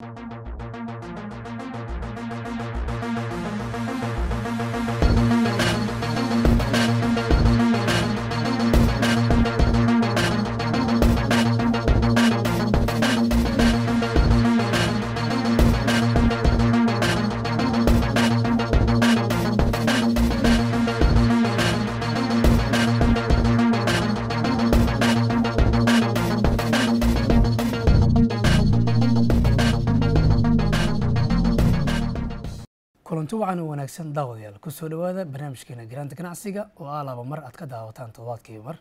Thank you. wacan oo wanaagsan daawadayaal kusoo dhawaada barnaamijkeena garaanta ganacsiga oo aa ah laba mar aad ka daawataan toddobaadkii mar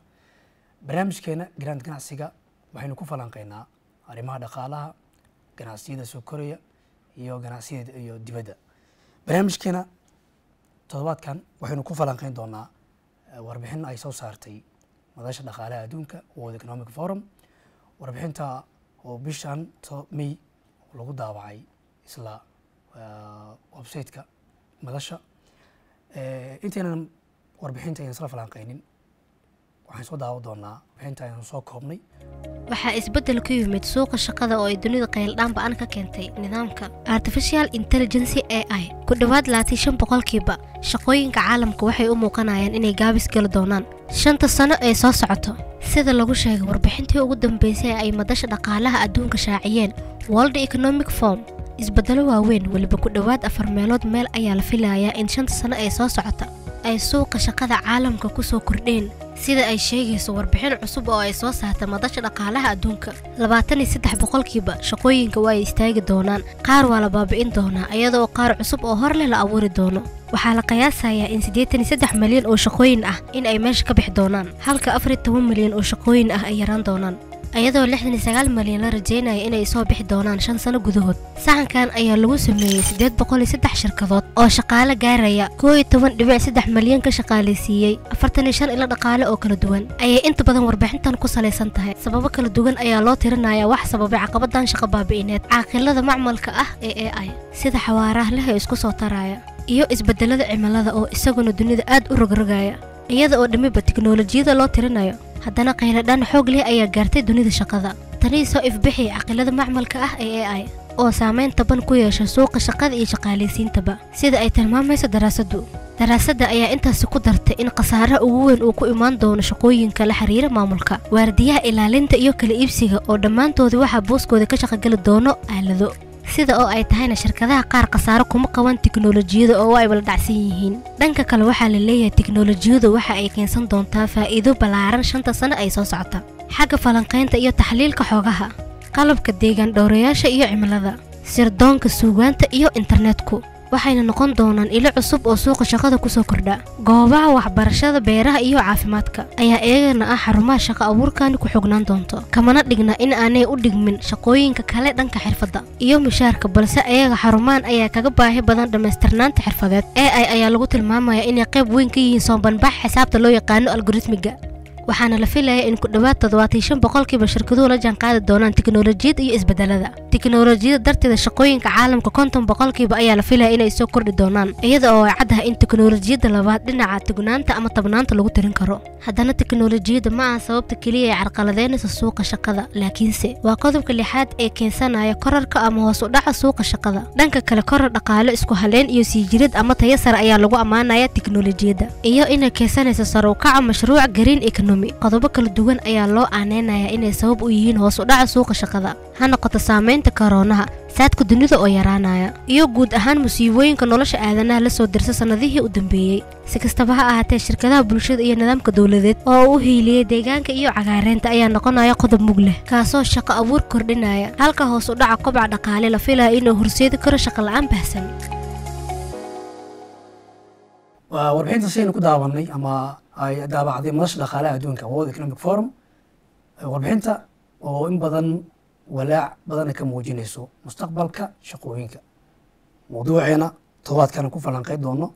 barnaamijkeena garaanta ganacsiga waxaynu ku falanqaynaa arrimaha dhaqaalaha ganacsiyada soo koraya iyo ganacsiyada iyo dibadda barnaamijkeena toddobaadkan waxaynu ku falanqayn doonaa eh, warbixin ay soo saartay madasha dhaqaalaha adduunka world economic forum warbixinta oo bishan may lagu daawacay isla eh, websiteka madasha eh, intaynan warbixinta aynan isla falaanqaynin waxaan soo daawo doonaa warbixinta aynu soo koobnay waxaa isbeddel ku yimid suuqa shaqada oo ay dunida qayldhaanba-an ka keentay nidaamka artificial intelligency a i ku dhowaad laatii shan boqolkiiba shaqooyinka caalamka waxay u muuqanayaan inay gaabis geli doonaan shanta sano ee soo socoto sida lagu sheegay warbixintii ugu dambeysay ay madasha dhaqaalaha adduunka shaaciyeen world economic form isbedelo waaweyn weliba ku dhowaad afar meelood meel ayaa la filayaa in shanta sano ee soo socota ay suuqa shaqada caalamka kusoo kordheen sida ay sheegayso warbixin cusub oo ay soo saartay madasha dhaqaalaha adduunka labaatan iyo saddex boqolkiiba shaqooyinka waa ay istaagi doonaan qaar waa la baabi'in doonaa iyadoo qaar cusub oo hor leh la abuuri doono waxaa la qiyaasayaa in siddeetan iyo saddex milyan oo shaqooyin ah in ay meesha ka bixi doonaan halka afar iyo toban milyan oo shaqooyin ah ay yaraan doonaan iyadoo lixdan iyo sagaal malyan la rajeynaya inay soo bixi doonaan shan sano gudahood sahankan ayaa lagu sameeyey siddeed boqol iyo saddex shirkadood oo shaqaale gaaraya koo iyo toban dhibic saddex malyan ka shaqaalaysiiyey afartan iyo shan ila dhaqaale oo kala duwan ayay inta badan warbixintan ku salaysan tahay sababo kala duwan ayaa loo tirinayaa wax sababay caqabadan shaqo baabi'ineed caaqilada macmalka ah ee a i sida xawaaraha lehe isku soo taraya iyo isbedelada cimilada oo isaguna dunida aad u rogrogaya iyada oo dhimiba tiknoolajiyada loo tirinayo haddana qayladhaan xoog leh ayaa gaartay dunida shaqada tanii soo ifbixi caqilada macmalka ah ee ai oo saameyn taban ku yeesha suuqa shaqada iyo shaqaalaysiintaba sida ay tilmaamayso daraasaddu daraasadda ayaa intaasi ku dartay in khasaaraha ugu weyn uu ku imaan doono shaqooyinka la xiriira maamulka waardiyaha ilaalinta iyo kala iibsiga oo dhammaantoodii waxaa booskooda ka shaqogeli doono aalado sida oo ay tahayna shirkadaha qaar khasaaro kuma qaban tiknolojiyada oo ay wala yihiin dhanka kale waxaa la leeyahay tiknolojiyadu waxa ay keensan doontaa faa'iido ballaaran shanta sano ay soo socota xagga falanqaynta iyo taxliilka xogaha qalabka deegaan dhowrayaasha iyo cimilada sirdoonka suugaanta iyo interneetku waxayna noqon doonaan ilo cusub oo suuqa shaqada kusoo kordha goobaha waxbarashada beeraha iyo caafimaadka ayaa eegana ah xarumaha shaqo abuurkani ku xognaan doonto kamana dhigna in aanay u dhigmin shaqooyinka kale dhanka xirfadda iyo mushaarka balse ayaga xarumahan ayaa kaga baahi badan dhammaystirnaanta xirfadeed e i ayaa lagu tilmaamaya inay qayb weyn ka yihiin soobanbax xisaabta loo yaqaano algoritmiga waxaana la filayaa in ku dhowaad toddobaatan shan boqolkiiba shirkaduhu la jaanqaadi doonaan tiknolojiyad iyo isbedelada tiknolojiyada darteeda shaqooyinka caalamka konton boqolkiiba ayaa la filayaa inay soo kordhi doonaan iyada oo ay caddahay in tiknolojiyadda labaad dhinaca tugnaanta ama tabnaanta lagu tirin karo haddana tiknolojiyadda ma aha sababta keliya ee carqaladeynaysa suuqa shaqada laakiinse waa qodobka lixaad ee keensanaya korarka ama hoos u dhaca suuqa shaqada dhanka kale korar dhaqaale isku haleyn iyo sii jirad ama taya sare ayaa lagu ammaanaya tiknolojiyadda iyo inay keensanaysa sarukaca mashruuc kaca mashruuca green economy go'aami qodobo kala duwan ayaa loo aaneynayaa inay sabab u yihiin hoos u dhaca suuqa shaqada ha noqoto saamaynta karoonaha saadka dunida oo yaraanaya iyo guud ahaan musiibooyinka nolosha aadanaha la soo dirsa sannadihii u dambeeyey si kastaba ha ahaatee shirkadaha bulshada iyo nidaamka dowladeed oo u hiiliyey deegaanka iyo cagaareynta ayaa noqonaya qodob mug leh kaasoo shaqo abuur kordhinaya halka hoos u dhaca kobca dhaqaale la filaya inuu horseedi karo shaqola'aan bahsan warbixinta si aynu ku daawanay ama ay daabacday madasha dhaqaalaha adduunka world economic forum warbixinta oo in badan walaac badana ka muujinayso mustaqbalka shaqooyinka mawduuceena todobaadkan ku falanqeyn doono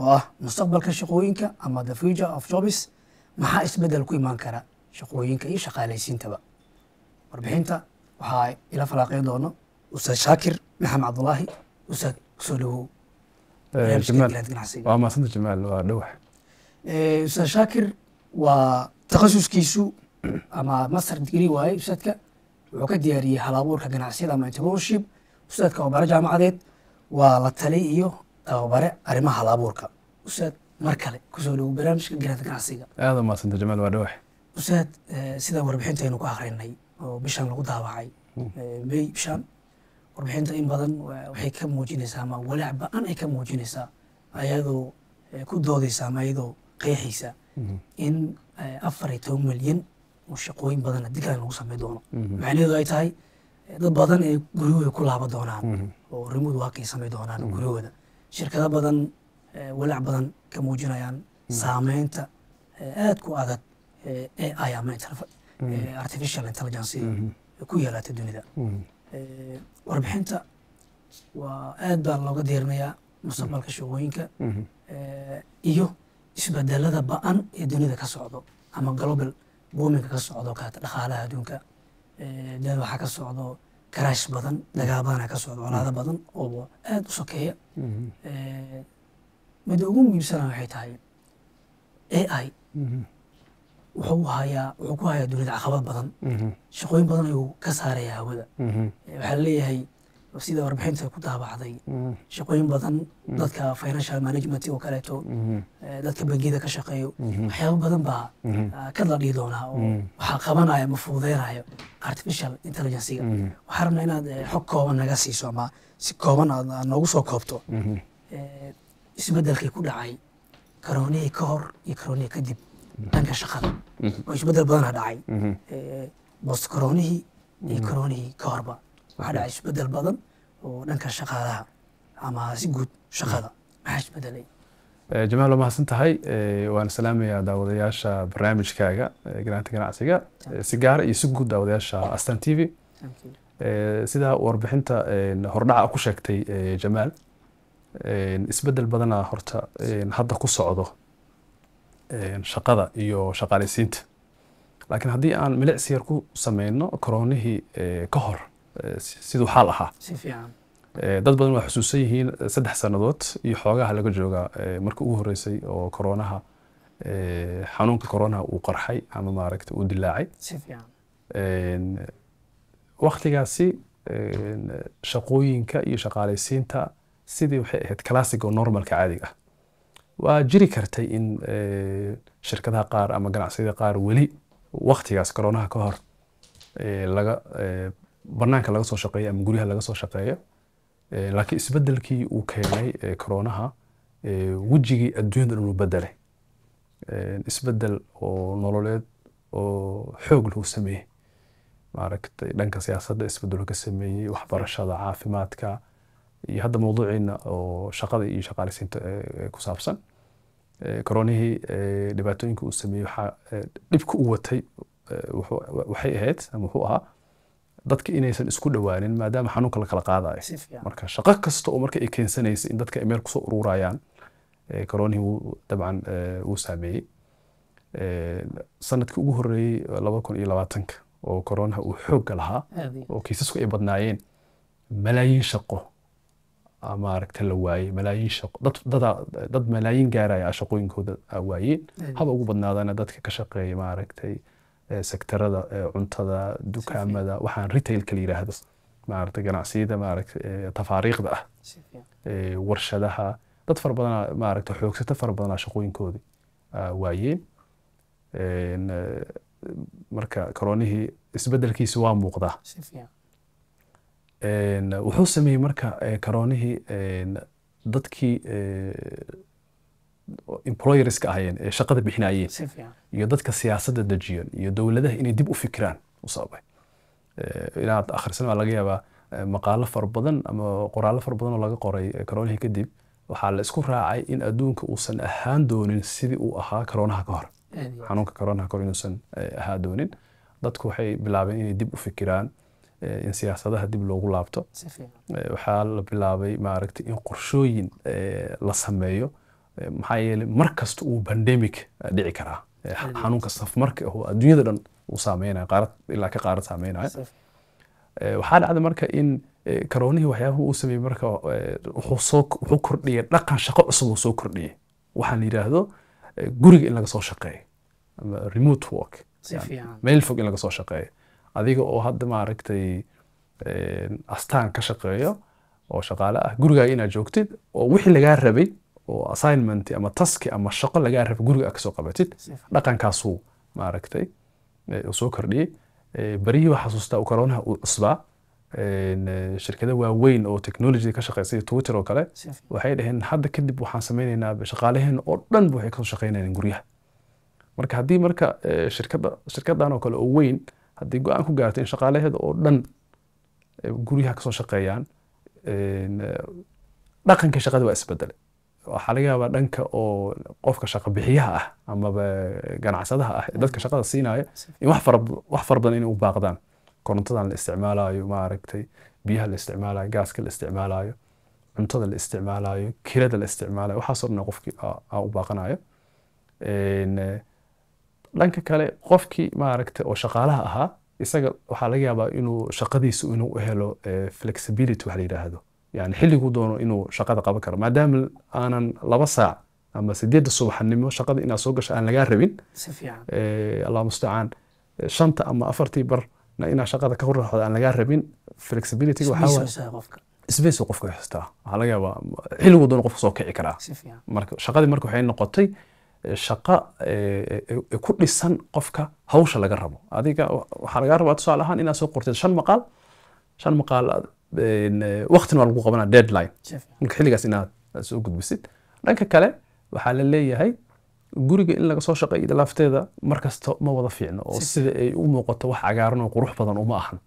oo ah mustaqbalka shaqooyinka ama the future of jobis maxaa isbedel ku imaan kara shaqooyinka iyo shaqaalaysiintaba warbixinta waxaa ila falanqeyn doono ustaad shaakir maxamed cabdulaahi ustaad kusoo dhawow eh, waa maasanta jamaal waa dhawax Eh, ustaad shaakir waa takhasuskiisu ama master digri waaye ustaadka wuxuu ka diyaariyey halabuurka ganacsiyada ama entrepreneurship ustaad tababare jaamacadeed waa la tali iyo tababare arrimaha halabuurka ustaad mar kale kusoo dhawo barnaamijka garaad ganacsiga aada umahadsanta jamaal waa dhawax ustaad eh, sida warbixintaynu ku akrinay oo bishan lagu daawacay hmm. eh, may bishan warbixinta in badan waxay ka muujinaysaa ama walaac ba-an ay ka muujinaysaa ayadoo ku doodaysa ama ayadoo qeexaysa in eh, afar iyo toban milyan oo shaqooyin badan dilkan lagu samey doono mhm. macnaheedu ay tahay eh, dad badan ee guryahooda ku laaba doonaan mhm. oo remote workay samey doonaan mhm. guryahooda shirkado badan eh, walaac badan ka muujinayaan saameynta aada ku adag ee ai ama artificial intelligency ku yeelaata dunida warbixinta waa aada baa looga deerinayaa mustaqbalka shaqooyinka iyo isbedelada ba-an ee dunida ka socdo ama global warminka ka socdo kaata dhaqaalaha adduunka dad waxaa ka socdo karaash badan dagaabana ka socdo colaado badan oo aada u sokeeya mm-hmm. mida ugu muhiimsana waxay tahay ai mm-hmm. wuxuu hayaa wuxuu ku hayaa dunida caqabad badan mm-hmm. shaqooyin badan ayuu ka saarayaa hawada waxaa la leeyahay sida warbixinta ku daabacday mm-hmm. shaqooyin badan mm-hmm. dadka financial management oo kaleeto mm-hmm. eh, dadka bangiyada ka shaqeeyo waxyaaba badan baa ah, ka ladhii doonaa oo waxaa qabanaya ma fududeynayo artificial intelligencega waxaa rabnaa inaad eh, xog kooban naga siiso ama si kooban aad noogu soo koobto eh, isbedelkii ku dhacay karoonihii ka hor iyo karoonihii kadib dhanka shaqada oo isbedel badanaa dhacay bost karoonihii iyo karoonihii ka horba waxaa isbedel badan oo dhanka shaqaalaha ama si guud shaqada maxaa isbedelay eh, jamaal waa mahadsan tahay eh, waana salaamayaa daawadayaasha barnaamijkaaga eh, ganaanta ganacsiga si gaara iyo si guud daawadayaasha astan t v sidaa warbixinta hordhaca ku sheegtay jamaal isbedel badanaa horta hadda ku socdo shaqada iyo shaqaalaysiinta laakiin haddii aan milicsi yar ku sameyno koroonihii ka hor Eh, siduu xaal ahaa eh, dad badan waa xusuusan yihiin eh, saddex sannadood iyo xoogaha laga jooga markii ugu horeysay oo koronaha xanuunka koronaha uu qarxay ama maaragta uu dilaacay waktigaasi shaqooyinka iyo shaqaalaysiinta sidii waxay ahayd classic oo normalka caadiga ah waa jiri kartay in shirkadaha qaar ama ganacsiyada qaar weli waktigaas koroonaha ka hor laga banaanka laga soo shaqeeyo ama guryaha laga soo shaqeeyo laakiin isbedelkii uu keenay koronaha wejigii adduunyada dhan uu bedelay isbedel oo nololeed oo xoog lahu sameeyey maaragtay dhanka siyaasadda isbedelo ka sameeyey waxbarashada caafimaadka iyo hadda mawduuciina oo shaqada iyo shaqaaleysiinta ku saabsan koronihii dhibaatooyinka uu sameeyey waxaa dhibka u watay waxay ahayd ama wuxuu ahaa dadka inaysan isku dhowaanin maadaama xanuunka lakala qaadayo marka shaqo kasta oo marka ay keensanaysa in dadka ay meel kusoo ururayaan koroonihii wuu dabcan wuu saameeyey sanadkii ugu horeeyey laba kun iyo labaatanka oo koroonaha uu xoogga lahaa oo kiisasku ay badnaayeen malaayiin shaqo maaragta la waayey malaayiin shaqo dad malaayiin gaaraya shaqooyinkooda waayeen haba ugu badnaadana dadka ka shaqeeya maaragtay sektarada cuntada dukaamada waxaan retailka la yiraahdo maarata ganacsiyada maarata tafaariiqda ah warshadaha dad fara badanaa maarata xoogsata fara badana shaqooyinkoodii waayeen marka koronihii isbedelkiisi waa muuqdaa wuxuu sameeyey marka koronihii dadkii employerska ahaayeen ee shaqada bixinayeen iyo dadka siyaasadda dejiyan iyo dowladaha inay dib u fikiraan u sababay inaad akhrisan baa laga yaabaa maqaalo fara ama qoraallo fara oo laga qoray karoonihii kadib waxaa la isku raacay in adduunka uusan ahaan doonin sidii uu ahaa karoonaha ka hor xanuunka karoonaha kahor inuusan ahaa doonin dadku waxay bilaabeen inay dib u fikiraan in siyaasadaha dib loogu laabto waxaa la bilaabay maaragtay in qorshooyin la sameeyo maxaa yeele mar kasta uu pandemic eh, dhici karaa eh, xanuunka safmarka aho adduunyada dhan uu saameynaya qaarad ilaa ka qaarad saameynaya eh, waxaa dhacda marka in karoonihii waxyaabuhu uu sameeyey marka wuxuu kordhiyey dhaqan shaqo cusub uu soo kordhiyey waxaan yidhaahdo guriga in laga soo shaqeeyo ama remote work meel fog in laga soo shaqeeyo adiga oo hadda maaragtay astaan ka shaqeeyo oo shaqaale ah gurigaaga inaad joogtid oo wixii lagaa rabay oo assignment ama taski ama shaqo lagaa raba guriga kasoo qabatid dhaqankaasuu maaragtay soo kordhiyey berihii waa xasuustaa koronaha uu cusbaa shirkada waaweyn oo technology ka shaqeysay twitter oo kale waxay dhaheen hadda kadib waxaan sameyneynaa shaqaalaheena oo dhan ba waxay kasoo shaqeynayeen guryaha marka haddii marka shirkadan oo kale oo weyn haddii go-aan ku gaarto in shaqaalaheeda oo dhan guryaha kasoo shaqeeyaan dhaqanka shaqada waa isbedelay waxaa laga yaabaa dhanka oo qofka shaqobixiyaha ah amaba ganacsadaha ah dadka mm. shaqada siinaya in wax fara badan inay u baaqdaan korontadan la isticmaalayo maaragtay biyaha la isticmaalayo gaaska la isticmaalayo cuntada la isticmaalayo kirada la isticmaalayo waxaasoo dhan qofkii u baaqanayo dhanka kale qofkii maaragtay oo shaqaalaha ahaa isaga waxaa laga yaabaa inuu shaqadiisu inuu helo eh, flexibility wax la yidhaahdo yani xilliguu doono inuu shaqada qaban karo maadaama aanan laba saac ama sideedda subaxnimo shaqada inaad soo gasho aan lagaa rabin allah mustacaan shanta ama afartii bar inaa shaqada ka horraxdo aan lagaa rabin flexibility space qofka haystaa waxaa laga yaabaa xilliguu doono qofka soo kici karaa marka shaqadii marka waxay noqotay shaqa ku dhisan qofka hawsha laga rabo adiga waxaa lagaa rabaa tusaale ahaan inaad soo qortid shan maqaal shan maqaal waktina waa lagu qabana deadline marka xilligaas inaad soo gudbisid dhanka kale waxaa la leeyahay guriga in laga soo shaqeeyo lafteeda markasta ma wada fiicno oo sida ay u muuqato wax cagaaran oo qurux badan uma ahan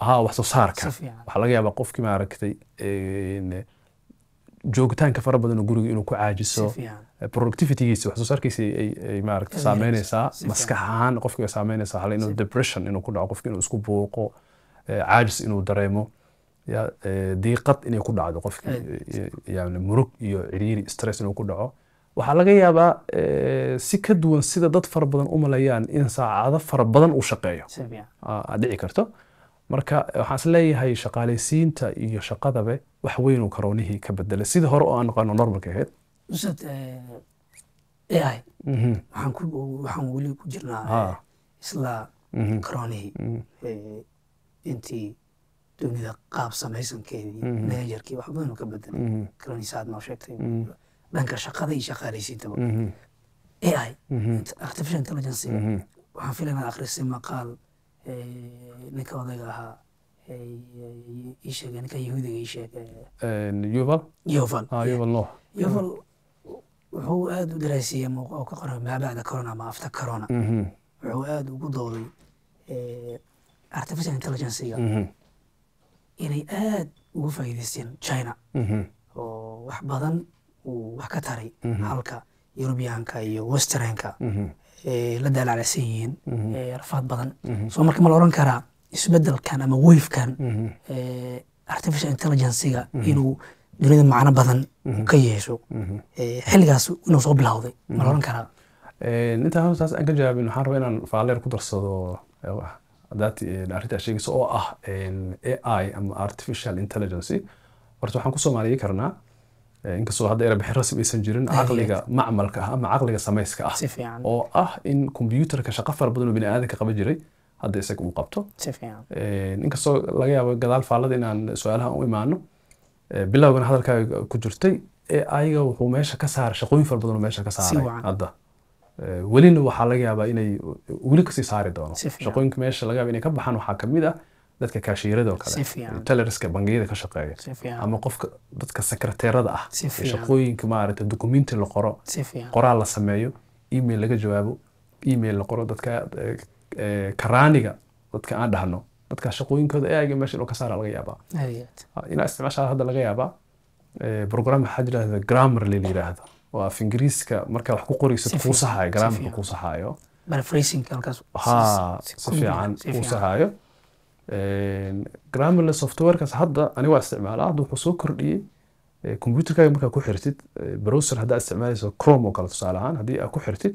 ha wax soo saarka waxaa laga yaabaa qofkii maaragtay joogitaanka fara badan oo guriga inuu ku caajiso productivitygiisa wax saarkiisa ay maaragtay saameynaysaa maskax ahaan qofkii saameynaysaa hal inuu depression inuu ku dhaco qofkii inuu isku buuqo caajis inuu dareemo Eh, diiqad inay ku dhacdo qofkii murug iyo ciriiri stress inuu ku dhaco waxaa laga yaabaa eh, si ka duwan sida dad fara badan u malayaan in saacado fara badan uu shaqeeyo ah, dhici karto marka waxaan is leeyahay shaqaalaysiinta iyo shaqadabe wax weynuu karoonihii ka bedelay sida hore oo aan naqano normalka ahayd eh, mhm. waxaan weli ku jirnaa ah. isla mhm. karoonihii mhm. intii dunida qaab samaysankeedii meejarkii mhm. waxba inu ka bedelay mhm. kalonisaad noo sheegtay dhanka mhm. shaqada iyo shaqaalaysiintaba ai artificial intelligence waxaan filaynaa akhristay maqaal e, ninka odayga ahaa ii e, ninka yahuudiga ii sheegay e, ah, wuxuu aada u daraasiiyey muuqoo ka qoray maabacda corona ama after corona wuxuu aada ugu dooday artificial intelligencega inay aada ugu faa'iidaysteen china mm-hmm. oo wax badan uu wax ka taray mm-hmm. halka yurubiyaanka iyo westernka mm-hmm. la daalaclaysan yihiin rafaad badan so marka ma la oran karaa isbedelkan ama weyfkan artificial intelligencega inuu dunida macno badan ka yeesho xilligaas inuu soo bilowday ma la oran karaa intaa hoostaas aan ka jawaabin waxaan rabaa inaan faaleer ku darsado arintaa eh, sheegaysa oo ah ai ama artificial intelligency horta waxaan ku soomaaliyi karnaa eh, inkastoo hadda era rasmi aysan jirin caqliga macmalka ah ama caqliga samayska ah oo ah in combyuterka shaqo fara badan oo bini qaban jiray hadda isaga uu qabto inkastoo laga yaabo gadaal faallada inaan su-aalaha u imaano eh, bilowgan hadalkaaga ku jirtay aiga wuxuu meesha ka saaray shaqooyin fara badan oo meesha ka saaray hadda Eh, welina waxaa laga yaabaa inay weli kasii saari doono shaqooyinka meesha laga yaaba inay ka baxaan waxaa kamid ah dadka kaashiirada oo kale telerska bangiyada ka shaqeeya ama qofka dadka sekreteerada ah shaqooyinka maarata dukumiinti la qoro qoraal la sameeyo email laga jawaabo email la qoro dadka eh, karaaniga dadka aan dhahno dadka shaqooyinkooda eayga meesha inuu ka saara laga yaabaa inaa isticmaashaa hadda laga yaabaa eh, program waxaa jiraahda grammar la yiraahdo oo af ingiriiska markaad wax ku qorayso kuusahayo garaamka kuusahayo ha si fiican kuusahayo gramarle softwarekaas hadda ani waa isticmaalaa hadda wuxuu soo kordhiyey computerkaaga markaa ku xirtid browser haddaa isticmaalayso chrome oo kale tusaale ahaan haddii aa ku xirtid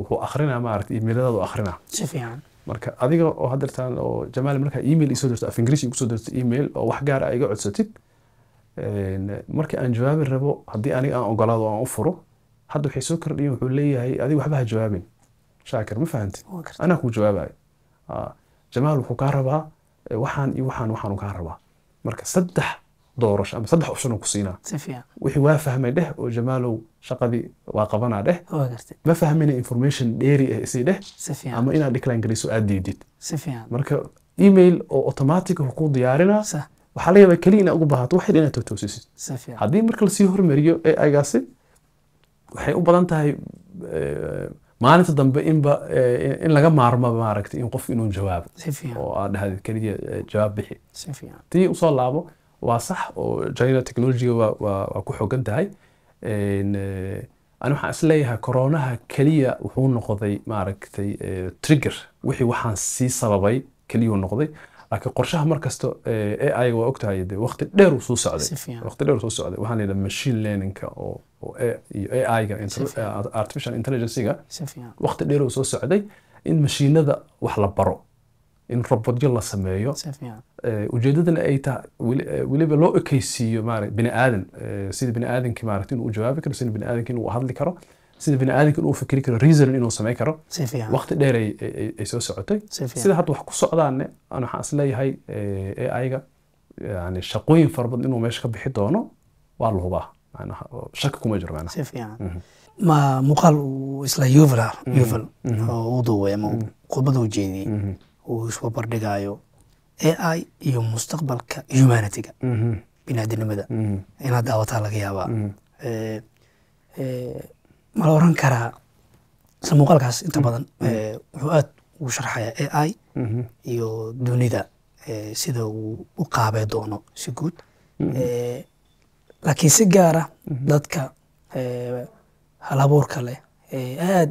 wuxuu akrinaa maarata imeiladaada u si fiican marka adiga oo haddeertaan oo jamaali markaa email isoo dirto af ingiriish igu soo dirto email oo wax gaara ah iga codsatid marka aan jawaabin rabo haddii aniga aan ogolaado aan u furo hadda waxay soo kordhiyen wuxuu leeyahay adiga waxba ha jawaabin shaakir ma fahamtid anaa kuu jawaabayo jamaal wuxuu kaa rabaa e, waxaan iyo waxaan waxaan kaa rabaa marka saddex doorasho ama saddex option ku siinaa wixii waa fahmay dheh oo jamaalow shaqadii waa qabanaa dheh ma fahmina information dheeri ah isii dheh ama inaad decline aad diidid marka email oo automatic kuu diyaarinaa waxaa laga yaabaa keliya inaad ugu baahato wax yar inaad togtoosisid haddii marka lasii hormariyo aigaasi waxay u badan tahay eh, maalinta dambe inba eh, in laga maarmo maaragtay in qof inuu jawaabo oo aad dhahdo keliya eh, jawaab bixi tii usoo laabo waa sax oo jaira technologiga waa ku xogan tahay ani waxaan isleeyahay koronaha keliya wuxuu noqday maaragtay trigger wixii waxaan sii sababay keliyuu noqday laakiin qorshaha mar kasta eh, ai waa ogtahay de waqti dheer soo socday dheer soo socday waxaan yidhaha machine learningka iyo ai eh, artificial intelligencyga waqti dheer soo socday in mashiinada wax la baro in robotyo la sameeyo eh, ujeedadana ay tahay weliba loo ekeysiiyo bini aadan sida bini aadankii maaragta inuu u jawaabi karo sida bini aadanki inuu hadli karo sida biniaadamka inuu fikri karo reason inuu samay karo waqti dheer ay soo socotay sida hadda wax ku socdaanne waxaan isleeyahay eh, aiga yani shaqooyin fara inuu meesha ka bixi doono waa la hubaa shaki kuma jiro mhm. ma muuqaal uu isla mhm. yuval yuval mhm. oo uu duubay ama khudbada u jeediyey uu isbabardhigaayo ai iyo mustaqbalka humanityga biniaadinimada inaad daawataa laga yaabaa eh, eh, ma la oran karaa isla muuqaalkaas inta badan wuxuu aad ugu sharxayaa a i mhm. iyo dunida sida uu u qaabee doono si guud mhm. laakiin si gaara ah mhm. dadka halabuurka leh ee aad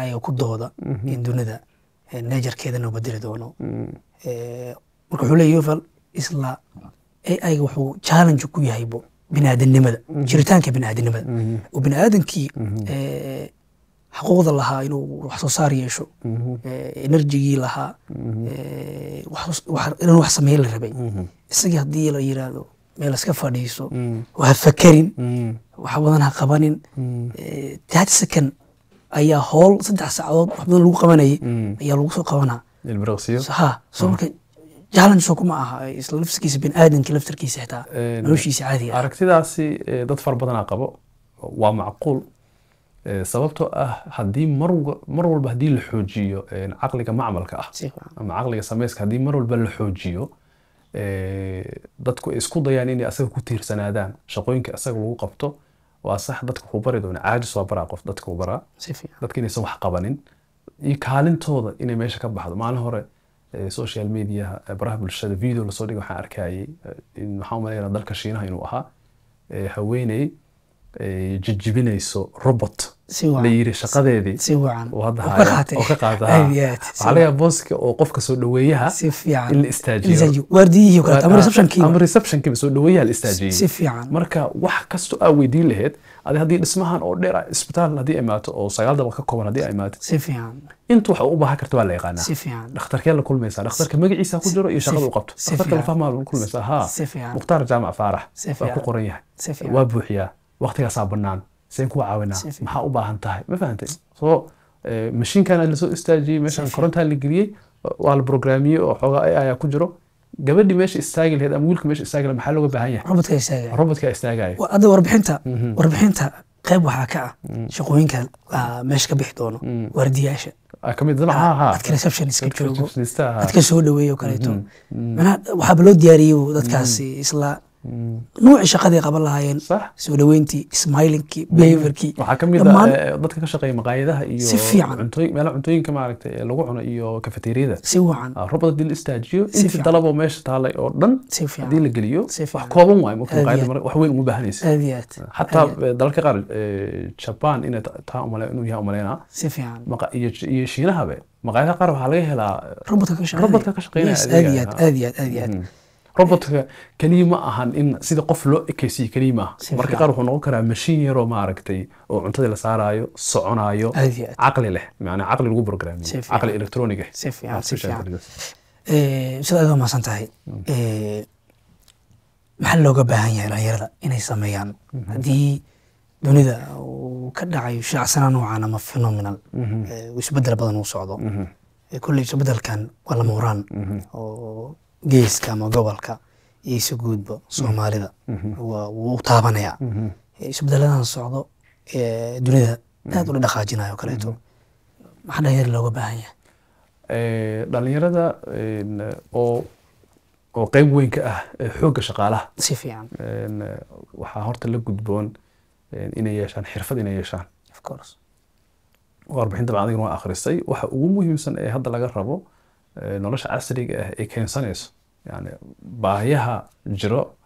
a i ku dooda in dunida neejarkeedana ubedeli doono marka wuxuu leey yuval isla a i-ga wuxuu challenge ku yahaybo biniaadinimada mhm. jiritaanka biniaadinimada oo mhm. biniaadankii mhm. eh, xaquuqda lahaa inuu waxsoo saar yeesho eh, enerjigii lahaa eh, inuu wax sameyn la rabay isagii haddii la yiraahdo meel iska fadhiiso ha fakerin wax badan ha qabanin tat second ayaa howl saddex saacadood wax badan lagu qabanayay ayaa lagu soo qabanaa so marka jaalan isaguma aha isla lafkiisa baniaadanka xitaa noloshiisa caadiga aragtidaasi dad fara badanaa qabo waa macquul sababtoo ah haddii mar walba haddii la xoojiyo caqliga macmalka ah ama caqliga samayska haddii mar walba la xoojiyo dadku isku dayaan inay asaga ku tiirsanaadaan shaqooyinka asaga lagu qabto waa sax dadka ku bari doona caajis waa baraa qof dadka u baraa dadka inaysan wax qabanin iyo kaalintooda inay meesha ka baxdo maalin hore social media baraha bulshada video lasoo dhigay waxaan arkayay waxaan umaleynaa dalka shiinaha inuu ahaa haweeney jijibinayso robot la yiri marka wax kastoo aa weydiin laheyd adi haddii dhismahan oo dheer isbitaal haddii imaato oo sagaal dabal ka kooban haddii imaato inta wax u baahan karta waa la yaqaanaa dhakhtarkee la kulmaysaa dhakhtarka magaciisa ku jiro iyo shaqada u qabto dhakhtarka lafahmaa la kulmaysaa mukhtaar jaamac faarax waa ku qoran yahay waa buuxiyaa waqtigaasaa bannaan sen ku caawinaa maxaa u baahan tahay ma fahamtay so eh, mashiinkaana lasoo istaajiyey meeshaan korontaa la geliyey waa la programiyey oo xoogaa ai ayaa ku jiro gabadhi meesha istaagi laheed ama wiilka meesha istaagi laheed maxaa looga baahan yahay robotkaa istaagaya hadda warbixinta mhm. warbixinta qayb waxaa ka ah mm. shaqooyinka ah, meesha ka bixi doono mm. waardiyaasha ah, dadka ah, receptioniska joogo dadka soo dhaweeyo kaleeto mm-hmm. mm-hmm. manaha waxaaba loo diyaariyey dadkaasi mm-hmm. isla nuuci shaqaday qaban lahaayeen soo dhaweyntii ismailinkii behaviorkii a dadka ka shaqeeya maqaayadaha iyo si fiican meela cuntooyinka maaragta lagu cuno iyo kafateeriyada si wacan roob haddii la istaajiyo inti dalabo meesha taalay oo dhan haddii la geliyo wax kooban waayo marka wax weyn uma baahanaysa aad iyo aad xataa dalalka qaar jaban ina taa umale inuu yaha umaleynaa si fiican iyo shiinahabe maqaayadaha qaar waxaa laga helaa robodka ka shaqeynaya aad iyo aad aad iyo aad aad iyo aad robotka keliya ma ahan in sida qof loo ekeysiye keliya maaha marka qaar wuxuu noqon karaa mashiin yaroo maaragtay oo cuntadii la saarayo soconayo caqli leh maanaa caqli lagu programay caqli electronic ah eh. ustaad aad eh, mahadsan tahay hmm. eh, maxaa looga baahan yahay dhalinyarada inay sameeyaan mhm. haddii dunida uu ka dhacayo shanacsana noocaan ama phenomenal mhm. isbedel badan uu socdo mhm. kolley isbedelkan waa lama huraan oo geeska ama gobolka iyo si guudba soomaalida mm-hmm. wuu mm-hmm. eh, eh, u taabanayaa isbedeladan socdo dunida aada ula dhaqaajinayo kaleeto mm-hmm. maxaa dhalinyarada looga baahan yahay eh, dhalinyarada oo oo qeyb weyn ka ah xoogga shaqaalaha si fiican waxaa horta la gudboon inay yeeshaan xirfad inay yeeshaan warbixin dabcan bacdigan waa akhrisay waxa ugu muhiimsan ee hadda laga rabo nolosha casriga ah ay keensanayso yani baahiyaha jiro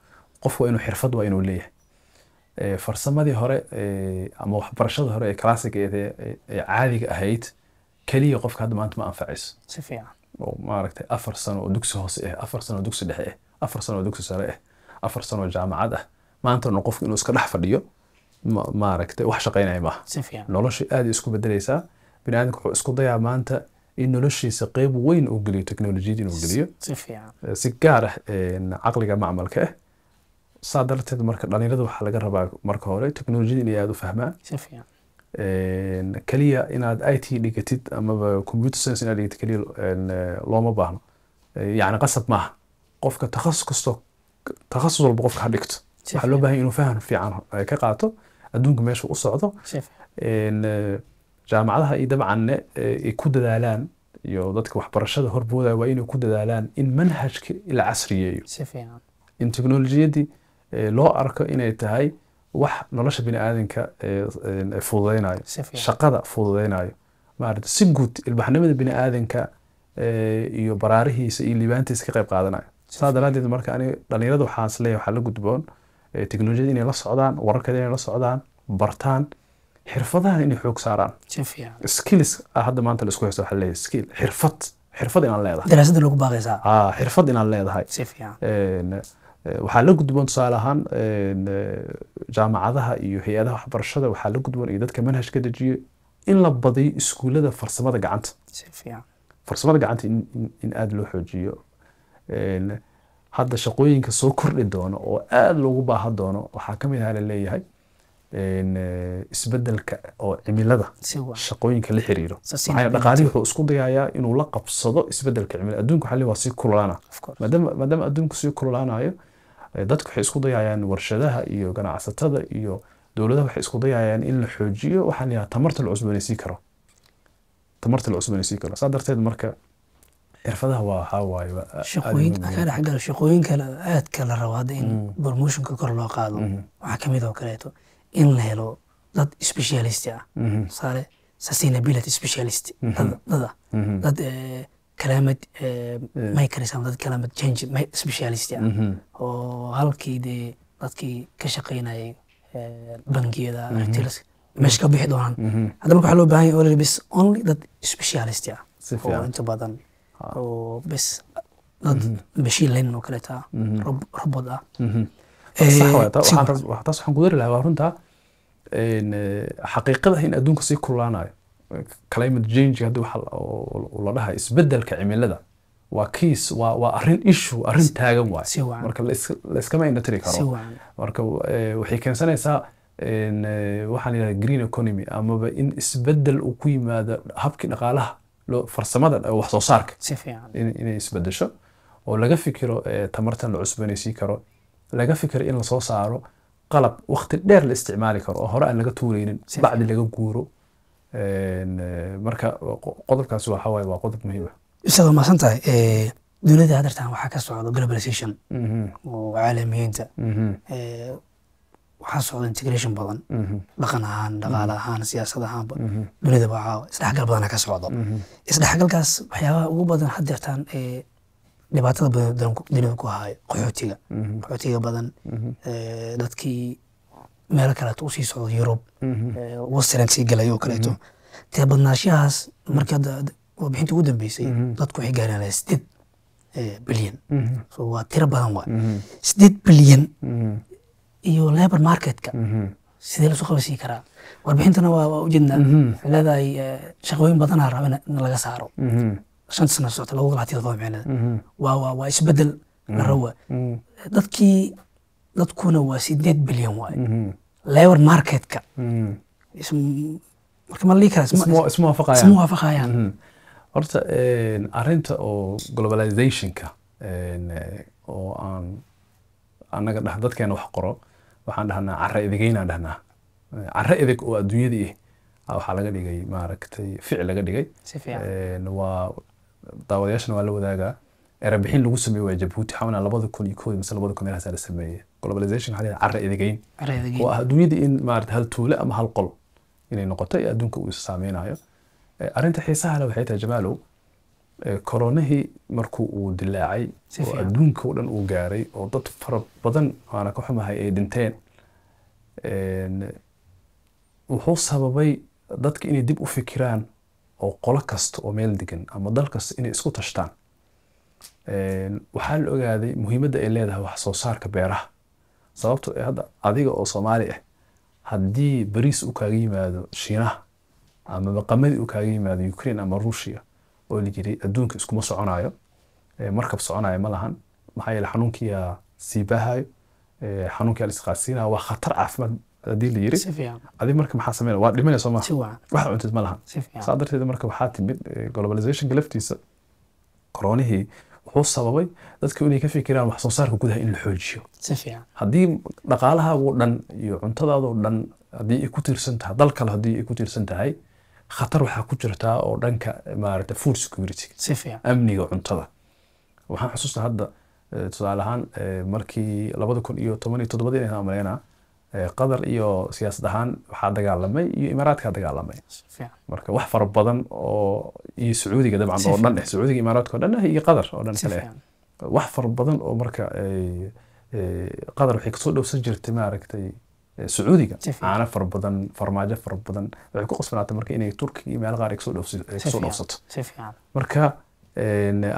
qofku inuu xirfad waa inuu leeyahay farsamadii hore ama waxbarashada hore ee classiceed ee caadiga ahayd keliya qofka hadda maanta ma anfacayso si fiican oo maaragtay afar sano oo dugsi hoose ah afar sano dugsi dhexe ah afar sano dugsi sare ah afar sano jaamacad ah maanta no qofku inuu iska dhex fadhiyo maaragtay wax shaqaynaya maaha nolosha aad isku bedelaysaa bini aadamka wuxuu isku dayaa maanta in noloshiisa qeyb weyn uu geliyo technolojiyad inuu geliyo si gaar ah caqliga macmalka ah saa darteed marka dhalinyarada waxaa laga rabaa marka hore technolojiyada inay aada u fahmaan keliya inaad i t dhigatid amaba computer science inaad dhigatid keliya looma baahno yacni qasab maaha qofka takhasus kasto takhasus walba qofka ha dhigto waxaa loo baahan inuu faham fiican ka qaato adduunka meesha u socdo jaamacadaha iyo dabcanne ay ku dadaalaan iyo dadka waxbarashada horbooda waa inay ku dadaalaan in manhajka la casriyeeyo in technolojiyadii loo arko inay tahay wax nolosha biniaadanka fududeynayo shaqada fududeynayo maarata si guud ilbaxnimada biniaadanka iyo baraarihiisa iyo liibaantiisa ka qayb qaadanayo saas daraaddeed marka ani dhalinyarada waxaan isleeyahay waxaa la gudboon teknolojiyada inay la socdaan wararkeeda inay la socdaan bartaan xirfadaha inay xoog saaraan skills ah, hadda maanta laisku haysto waxaa leeyahay skill xirfad xirfad inaan leedahay daraasada lagu baaqaysaa ah xirfad inaan leedahay eh, waxaa la gudboon tusaale ahaan eh, jaamacadaha iyo hay-adaha waxbarashada waxaa la gudboon iyo dadka manhajka dejiyo in la badiyo iskuullada farsamada gacanta farsamada gacanta in aada loo xoojiyo hadda shaqooyinka soo kordhi doono oo aada loogu baahan doono waxaa ka mid aha ah la leeyahay Eh, isbedelka oo cimilada shaqooyinka la xiriiro dhaqaalihii wuxuu isku dayayaa inuu la qabsado isbedelka cimilada adduunku xalli waa sii kululaanaya maadaama adduunku sii kululaanayo eh, dadku waxay isku dayayaan warshadaha iyo ganacsatada iyo dowladaha waxay isku dayayaan in la xoojiyo waxaa la yidhaha tamarta la cusboonaysiin karo tamarta la cusboonaysiin karo saa darteed marka xirfadaha waa eh, mm. mm-hmm. waxawaaye in la helo dad specialist ah mhm. tusaale sustainability specialist dada dad climate eh, eh. micrism dad climate change specialist mhm. e, eh, mhm. ah oo halkii dee dadkii ka shaqaynayay bangiyada retailers meesha ka bixi doonaan hadda marka waxaa loo baahan yahay already only dad specialist ah oo inta badan oo bes dad machine learning oo kaleeta robot ah taas waxaan ku dari laha waa runta xaqiiqada in adduunka sii kululaanayo climate change haddii la dhaha isbedelka cimilada waa kiis waa waa arrin issue arrin taagan waayo marka layskama indhatiri karo marka waxay keensanaysaa waxaan yidhahda green economy amaba in isbedel uu ku yimaado habkii dhaqaalaha loo farsamada wax saarka inay isbedesho oo laga fikiro tamartan la cusboonaysiin karo laga fikir in lasoo saaro qalab waqti dheer la isticmaali karo oo hore aan laga tuureynin bacdi laga guuro eh, marka qodobkaas waxawaye waa qodob muhiima ah ustaad waa tahay eh, dunida hadartan waxaa ka socda globalization mm-hmm. oo caalamiyiinta mm-hmm. eh, waxaa socda integration badan mm-hmm. dhaqan ahaan dhaqaale ahaan siyaasad ahaanba dunidaba waxaa isdhexgal badanaa ka socda isdhexgalkaas waxyaabaha ugu badan hadeertaan dhibaatada badan dunida ku ahaay qaxootiga qaxootiga badan dadkii meelo kaleeto usii socda yurub wasiran sii galay oo kaleeto dee badnaashahaas marka hadda waa ugu dambeysay dadku waxay gaaraan sideed bilyan waa tiro badan waa sideed bilyan iyo labor marketka sidee lasu qabasii karaa warbixintana waa ujeednaa leedahay shaqooyin badanaa raba in laga saaro shan sano socota labada boqol hatiyo todoba meelood mhm. waa waa isbedel mm. la rawa mm. dadkii dadkuna waa sideed bilyan waay mhm. labor marketka mm. marka ma lii karaisma waafaqayaan mhm. horta arinta oo globalizationka oo aan anaga dhah dadkeena wax qoro waxaan dhahnaa cara edegeynaan dhahnaa cara edeg oo adduunyadii ah waxaa laga dhigay maaragtay ficil laga dhigay waa daawadayaashana waa la wadaagaa erebixin lagu sameeye waa jabuuti xawna labada kun iyo kooda mise labada kun meelahaas la sameeyey globalization waxaa layihaha carra edegeyn oo ah adduunyada in maarata hal tuule ama hal qol inay noqoto ee adduunka uu saameynayo arrinta xiisaha waxay tahay jamaalow koronihii markuu uu dilaacay oo adduunka o dhan uu gaaray oo dad fara badan waana ka xumahay ay dhinteen wuxuu sababay dadka inay dib u fikiraan oo qolo kasta oo meel degan ama dal kasta inay isku tashtaan waxaa la ogaaday muhiimadda ay leedahay wax soo saarka beeraha sababto ah hadda adiga oo soomaali ah haddii bariis u kaaga yimaado shiinaha ama maqamadii u kaaga yimaado ukraine ama ruushia oo layiri adduunka iskuma soconayo markab soconayo malahan lahan maxaa yeele xanuunkiyaa sii baahayo xanuunkiyaa la isqaadsiinaya waa khatar caafimaad hadii la yiri adi marka maxaa sameyn waa dhimanayso ma wax cuntid ma lahan saa darteed marka waxaa timid eh, globalizationka laftiisa koroonihii wuxuu sababay dadka inay ka fikiraan wax gudaha in la xoojiyo haddii dhaqaalahaagoo dhan iyo cuntadaadoo dhan haddii ay ku tiirsan tahay dal kale haddii ay ku tiirsan tahay khatar waxaa ku jirtaa oo dhanka eh, maarata food security amniga cuntada waxaan xusuustaa hadda eh, tusaale ahaan markii labada kun iyo toban iyo toddobadii aan maleynaa qatar iyo siyaasad ahaan waxaa dagaalamay iyo imaaraadkaa dagaalamay marka wax fara badan oo iyo sacuudiga dabcan oo dhan eh sacuudiga imaaraadka o dhan ah iyo qatar oo dhan eh, kale eh. wax fara badan oo marka qatar waxay kasoo dhowsan jirtay maaragtay sacuudiga caano fara badan farmaajo fara badan waxay ku qasbanaatay marka inay turkiga iyo meelo qaar ay kasoo dhowsato marka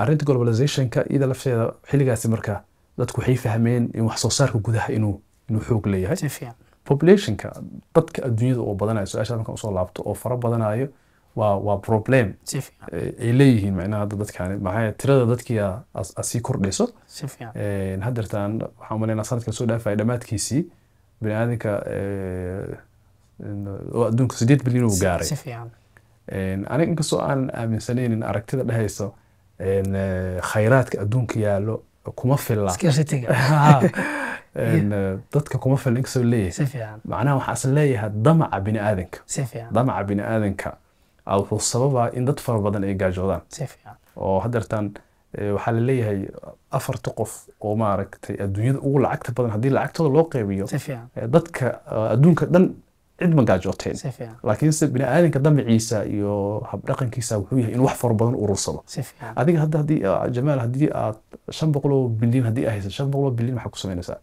arrinta globalizationka iyada lafteeda xilligaasi marka dadku waxay fahmeen in wax soo saarka gudaha inuu inuu xoog leeyahay populationka dadka adduunyada oo badanaya su-aasha markan usoo laabto oo fara badanayo waa waa problem ay leeyihiin micnaha hadda dadkani maxaa tirada dadkii asii kordhayso haddeertaan waxaan umaleynaa sanadkan soo dhaafaya dhammaadkiisii bini aadanka oo adduunka sideed bilyan uu gaaray aniga inkastoo aanan aaminsanaynin aragtida dhehaysa khayraadka adduunka yaallo kuma filla dadka kuma filninkasoo leeyahay macnaha waxaa is leeyahay damaca biniaadanka damaca biniaadanka wuxuu sababaa in dad fara badan ay gaajoodaan oo hadeertaan waxaa la afarta qof oo maaragtay adduunyada ugu lacagta badan haddii lacagtooda loo qeybiyo dadka adduunka dhan cid ma gaajooteen laakiinse biniaadanka damaciisa iyo habdhaqankiisa wuxuu yahay in wax fara badan urursado adiga hadda haddii jamaal haddii aad shan boqol oo bilyan haddii aad shan boqol oo bilyan maxaa ku samaynaysaa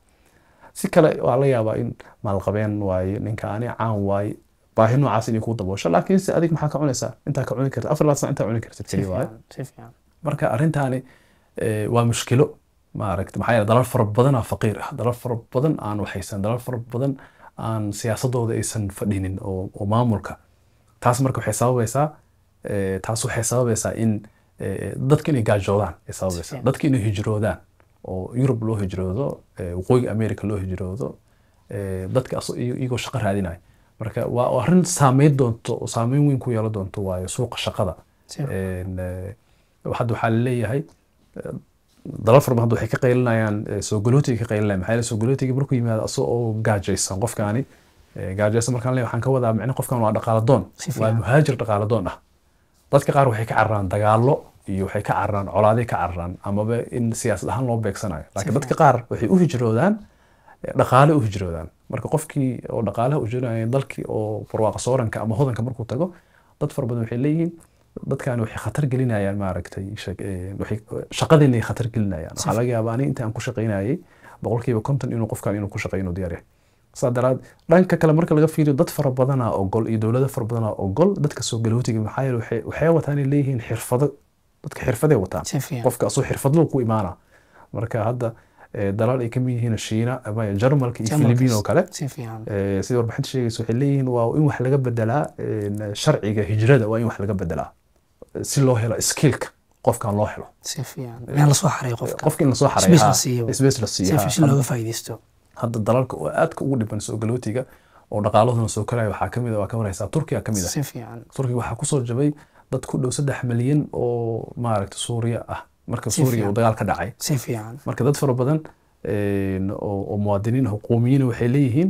si kale waa la yaabaa in maalqabeen waaye ninkaani caan waaye baahi noocaas inay ku daboosho laakiin adig maxaa ka cunaysaa intaa ka cuni karta afar laatan intaa cuni karta marka arrintaani eh, waa mushkilo maaragta maxaa yeele dalal fara badan faqiir ah dalal fara badan aan waxaysan dalal fara badan aan siyaasadooda aysan fadhinin oo maamulka taas marka waxay sababaysaa eh, taas waxay sababaysaa in eh, dadka inay gaajoodaan ay sababaysaa dadka inay hijroodaan oo yurub loo hijroodo waqooyiga america loo hijroodo dadka iyagoo shaqo raadinaya marka waa arrin saameyn doonto oo saameyn weyn ku yeelan doonto waayo suuqa shaqada hadda waxaa laleeyahay dalal fara badan waxay ka qaylinayaan soo ka qaylinaya maxaa yeele markuu yimaado asagoo gaajaysan qofkaani gaajaysan markaan leeyahay waxaan ka wadaa micne qofkan waa dhaqaaladoon waa muhaajir dhaqaaladoon ah dadka qaar waxay ka cararaan dagaallo iyo waxay ka cararaan colaaday ka cararaan amaba in siyaasad ahaan loo beegsanayo laakiin dadka qaar waxay u hijroodaan eh, dhaqaale u hijroodaan marka qofkii oo dhaqaalaha ujinaya dalkii oo barwaaqa sooranka ama hodanka markuu tago dad fara badan waxay leeyihiin dadkan waxay khatar gelinayaan maaragtay eh, shaqadeenna khatar gelinayaan waxaa laga yaabaa ani inta ku shaqaynayay boqolkiiba konton inuu qofkan inuu ku shaqayn diyaar saa daraad dhanka kale marka laga fiiriyo dad fara badanaa ogol iyo dowlado fara badanaa ogol dadka soo galootiga maxaa yeele waxay wataan leeyihiin xirfado dadka xirfaday wataan qofka asuu xirfadlu ku imaana marka hadda eh, dalaal ay kamid yihiin shiina jarmalka iyo philibiin oo kale eh, sida warbixinta sheegaysa waxay leeyihiin waa in wax laga bedelaa eh, sharciga hijrada waa in wax laga bedelaa si loo helo skillka qofkan loo helo hadda dalaalka oo aadka ugu dhiban soogalotiga oo dhaqaaladuna soo kalaya waxaa kamid ah, waa ka warhaysaa turkiga kamid ah. turkiga waxaa kusoo jabay dad ku dhow saddex milyan oo maaragta suuriya ah marka suuriya uu dagaal ka dhacay si marka dad fara badan oo muwaadiniin xuquumiyiin waxay leeyihiin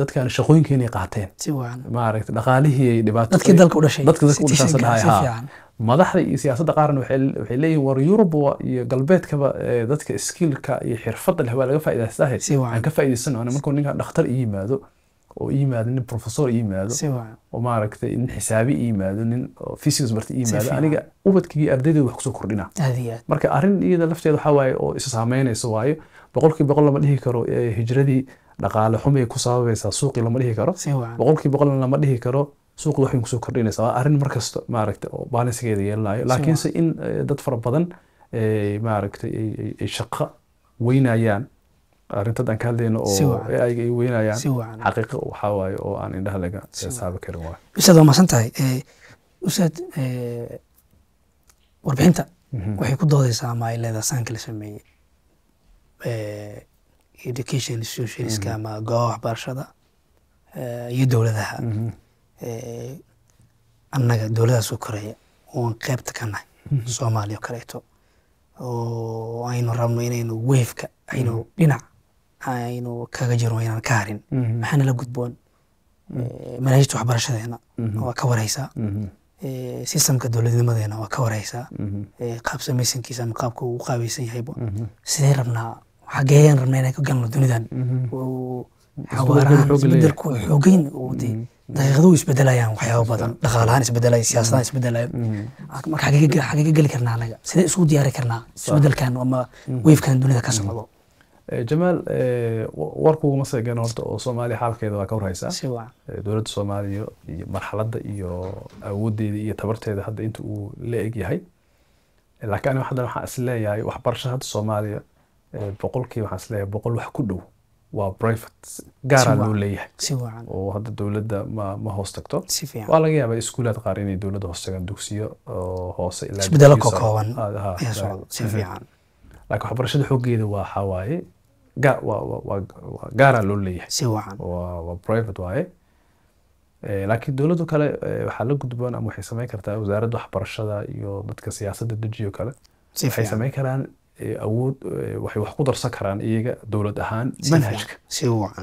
dadkan shaqooyinka qaateen maaragta dhaqaalihii ay dhibaato madaxda iyo siyaasadda qaarna waxay leeyihiin war yurub iyo galbeedkaba dadka iskiilka iyo xirfadda leh waa laga faa'iidaystahe aan ka faa'iidaysan markuu ninka dhakhtar i yimaado oo yimaado nin rofesor yimaado oo maaragtay nin xisaabi yimaado nin physics barta yimaado aniga ubadkigii ardaydeeda wax kusoo kordhina marka arrin iyada lafteeda waxaa waaye oo isa waayo boqolkii boqol lama dhihi karo hijradii dhaqaale xumay ku sababaysaa suuqii lama dhihi karo boqolkii boqolna lama dhihi karo suuqi waxbay kusoo kordhinaysa waa arrin markasta maaragtay oo baalansigeeda yeelanayo laakiinse in eh, dad fara badan eh, maaragtay ay shaqo weynayaan arintadan ka hadlayno oo ayga ay weynayaan xaqiiqa waxaa waaye oo aan indhaha laga saabi karin waay ustaad waa masan tahay eh, ustaad eh, warbixinta mhm. waxay ku doodeysaa ama ay leedaha saanka la sameeyey eh, education institutionska mhm. ama goa waxbarashada iyo dowladaha mhm. annaga dowladaha oo koreeya oon qeybta ka nahay soomaaliya o kaleeto oo aynu rabno inaynu weefka aynu dhinac aynu kaga jiro waynaan ka harin maxaa mhm. nala gudboon mhm. eh, manahijta waxbarashadeena mhm. waa ka warhaysaa eh, sistamka dowladnimadeena waa ka warhaysaa eh, qaab samaysankiisa ama qaabka uu qaabaysan yahayba sidee rabnaa xageeyaan rabnaa inaan ka galno dunidan xawaarahan xoogeyn de isbedelayaan waxyaaba badan dhaqaalahaan isbedelaya siyaasadahan isbedelaya marka xagee ka geli karnaa anaga sidee isugu diyaari karnaa isbedelkan ama weefkan dunida ka socdo Eh, jamaal eh, warkuguma seegen horta oo soomaaliya xaalkeeda waa ka warhaysaa eh, dowladda soomaaliya iyo marxaladda iyo awoodeeda iyo tabarteeda hadda inta uu la eg yahay laakiin anig haddan waxaan isleeyahay waxbarasha hadda soomaaliya boqolkiiba waxaan isleeyahay boqol wax ku dhow waa private gaaraa loo leeyahay oo hadda dowladda ma ma hoos tagto waa laga yaabaa iskuulaad qaar inay dowladda hoos tagaan dugsiyo hoose ilaa ah, ah, ah. laakiin waxbarashada xoogeeda waa waxaa gaara loo leeyahay private waaye eh, laakiin dowladoo kale eh, waxaa la gudboon ama waxay sameyn kartaa wasaaradda waxbarashada iyo dadka siyaasadda dejiyo kale waxay sameyn karaan eh, awood waxay wax ku darsan karaan iyaga dowlad ahaan manhajka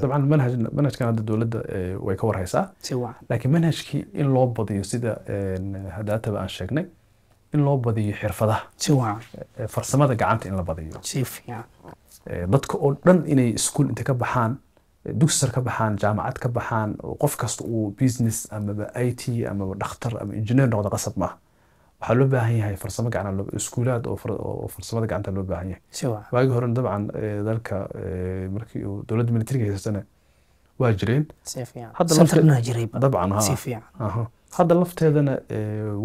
dabcan manhaj manhajkan hadda dowladda way ka warhaysaa laakiin manhajkii in loo badiyo sida hadaataba aan sheegnay in loo badiyo xirfadaha farsamada gacanta in la badiyo Eh, dadka oo dhan inay iskuol inta ka baxaan eh, dugsi sar ka baxaan jaamacad ka baxaan qof kasta uu business amaba i t amaba dhakhtar ama engineer noqda qasab maaha waxaa loo baahan yahay farsamo gacan iskuulaad oo farsamada gacanta loo baahan yahay waagii horena dabcan eh, dalka markii uu dowladda militariga haysatana waa jireen dabcan hadda lafteedana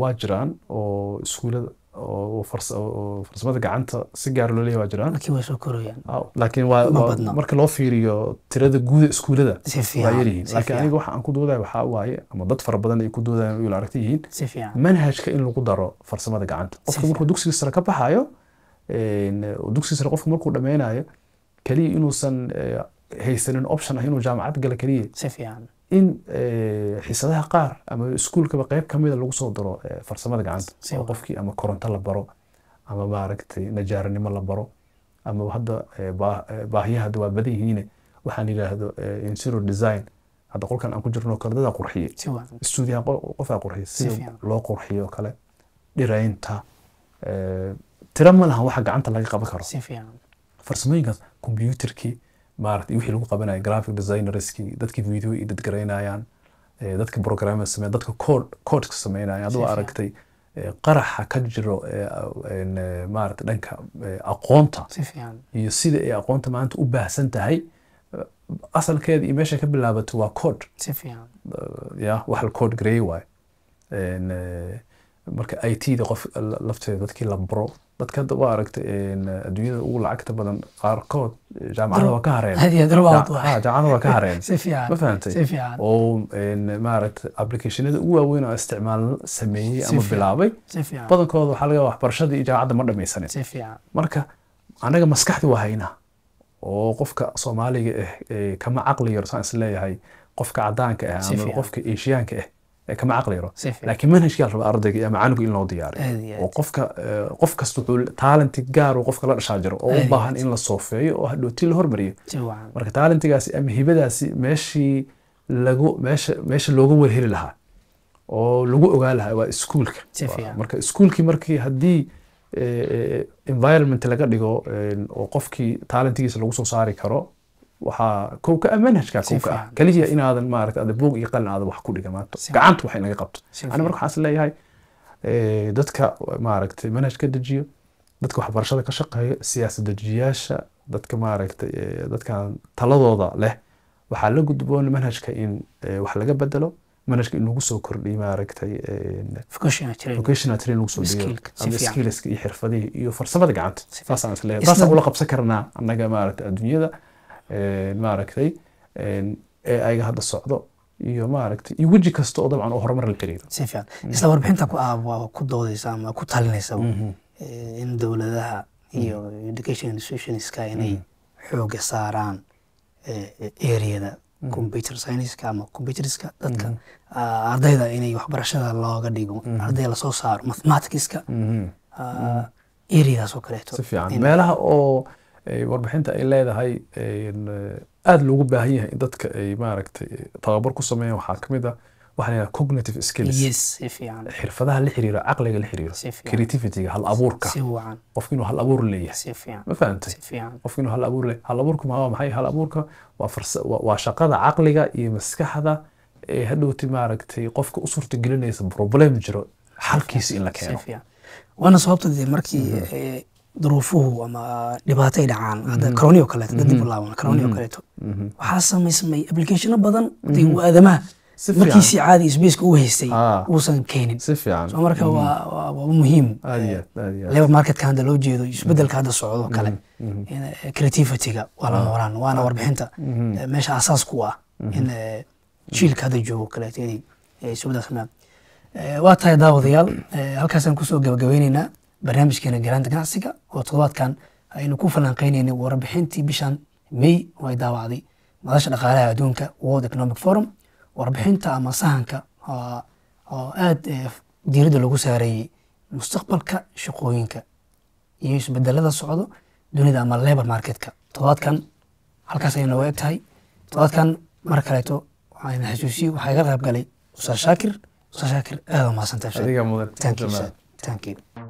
waa jiraan oo iskuulada farsamada gacanta si gaar loo leeyahy waa jiraan marka loo fiiriyo tirada guuda iskuulada waa yaryihiin laakiin aniga waxa aan ku doodayo waxaa waaye ama dad fara badan ay ku doodayaan ila aragti yihiin manhajka in lagu daro farsamada gacanta qofka markuu dugsiga sare ka baxayo dugsiga sare qofka markuu dhameynayo keliya inuusan haysanin option ah inuu jaamacad galo keliya in eh, xiisadaha qaar ama iskuulkaba qeyb kamida lagu soo daro eh, farsamada gacanta oo qofkii ama koronto la baro ama maaragtay najaaranimo la baro ama hadda eh, baahiyaha hadda waa badan yihiine waxaan yidhaahdo interior design hadda qolkan aan ku jirno kale dadaa qurxiyey stuudiyaha qofaa qurxiyey sida loo qurxiyo kale dhiraynta tiro ma laha waxa gacanta laga qaban karo farsamooyinkaas computerkii maarata wixii lagu qabanaya graphic designerskii dadkii video edit garaynayaan dadka programmer sameyn dadka code codeska sameynaya aragtay qaraxa ka jiro maarata dhanka aqoonta iyo sida ay aqoonta maanta u baahsan tahay asalkeeda iyo meesha ka bilaabato waa cod ya wax la code gareey waayo marka i t da qof lafteeda dadkii la baro dadka hadda u aragtay adduunyada ugu lacagta badan qaarkood ah, jaamacada waa ka hareenjaamacada waa ka hareen ma fahamtay oo maaragta applicationada ugu waaweyn oo isticmaal sameeyey ama bilaabay badankooda waxaa laga waxbarashada iyo jaamacadda ma dhamaysanin marka anaga maskaxdi waa haynaa oo qofka soomaaliga ah kama caqli yar saan isleeyahay qofka cadaanka ah eh ama qofka eshiyaanka ah eh, kama caqli yaro laakiin manhajkii la rabaa ardayga ama canuga in loo diyaariyo oo qofka qof kasta wuxuu taalenti gaar oo qofka la dhashaa jiro oo u baahan in la soofeeyo oo hadhootii la hormariyo marka taalentigaasi ama hibadaasi meeshii lagu meesha meesha looga warheli lahaa oo lagu ogaan lahaa waa iskuulka marka iskuulkii markii haddii environment laga dhigo oo qofkii taalentigiisa lagu soo saari karo waxaa kowka ah manhajka kowka ah keliya inaadan maarata buug iyo qalin aadan wax ku dhigamaato gacanta wax inaga qabto ani marka waxaan is leeyahay eh, dadka maaragtay manhajka dejiyo dadka waxbarashada ka shaqeeyo siyaasad dejiyaasha dadka maaragtay eh, dadkan taladooda leh waxaa la gudboon manhajka in eh, wax laga bedelo manhajka in lagu soo kordhiyo maaragtay vocational training lagu soo dhiyo ama skillska iyo xirfadihi iyo farsamada gacanta saasaan is saasaan ula qabsan karnaa annaga maaragtay adduunyada maaragtay ee ayga hadda socdo iyo maaragtay iyo weji kasta oo dabcan oo horumar la xiriira si fiican isla warbixinta ku ah ku doodaysa ama ku talinaysa mm-hmm. in dowladaha iyo mm-hmm. education institutionska inay mm-hmm. xooga saaraan areada computer scienceska ama computerska dadka ah, ardayda inay waxbarashada looga dhigo ardayda lasoo saaro mathematicska areadaas ah, oo kaleeto si fiican meelaha oo warbixinta ay leedahay eh, aada loogu baahan yahay in dadka ay maaragtay tababar ku sameeyaan waxaa ka a ah, waxaa cognitive skills xirfadaha la xiriira caqliga la xiriira creativityga hal abuurka qof inuu hal abuur leeyahay ma fahamtay qof inuu hal abuur leeyahay hal abuurka maa maxay hal abuurka waa farsa waa shaqada caqliga iyo maskaxda ee eh, hadhowti maaragtay qofka u suurta gelinaysa problem jiro xalkiisa in la keeno waana sababta dee markii mm-hmm. eh, duruufuhu ama dhibaatay dhacaan mm-hmm. karooniyo kaleeto dad mm-hmm. dib u laaban mm-hmm. kaleeto waxaa samaysmay applicationo badan aadamaha markiisii caadi sbaceka u haystay ah. uusan keenin so marka waa muhiim labor marketka hadda loo jeedo isbedelka hadda socdo kale eh, creativity waa la ah. noolaan waana ah. warbixinta eh, meesha asaas ah in eh, jiilka hadda joogo kaleeto inay isbeddel waa tahay daawadayaal halkaasaan kusoo gabagabeyneynaa barnaamijkeena garaanta ganacsiga oo todobaadkan ah, aynu ku falanqeynayna warbixintii bishan may oo ay daawacday madasha dhaqaalaha adduunka world economic forum warbixinta ama sahanka ah, oo aada eh, diiradda lagu saareeyey mustaqbalka shaqooyinka iyo isbedelada socdo dunida ama labor marketka toddobaadkan halkaas ayay nooga eg tahay toddobaadkan mar kaleeto waxaan xasuusiye waxaa iga qaybgalay ustaad shaakir ustaad shaakir aada mahadsantahay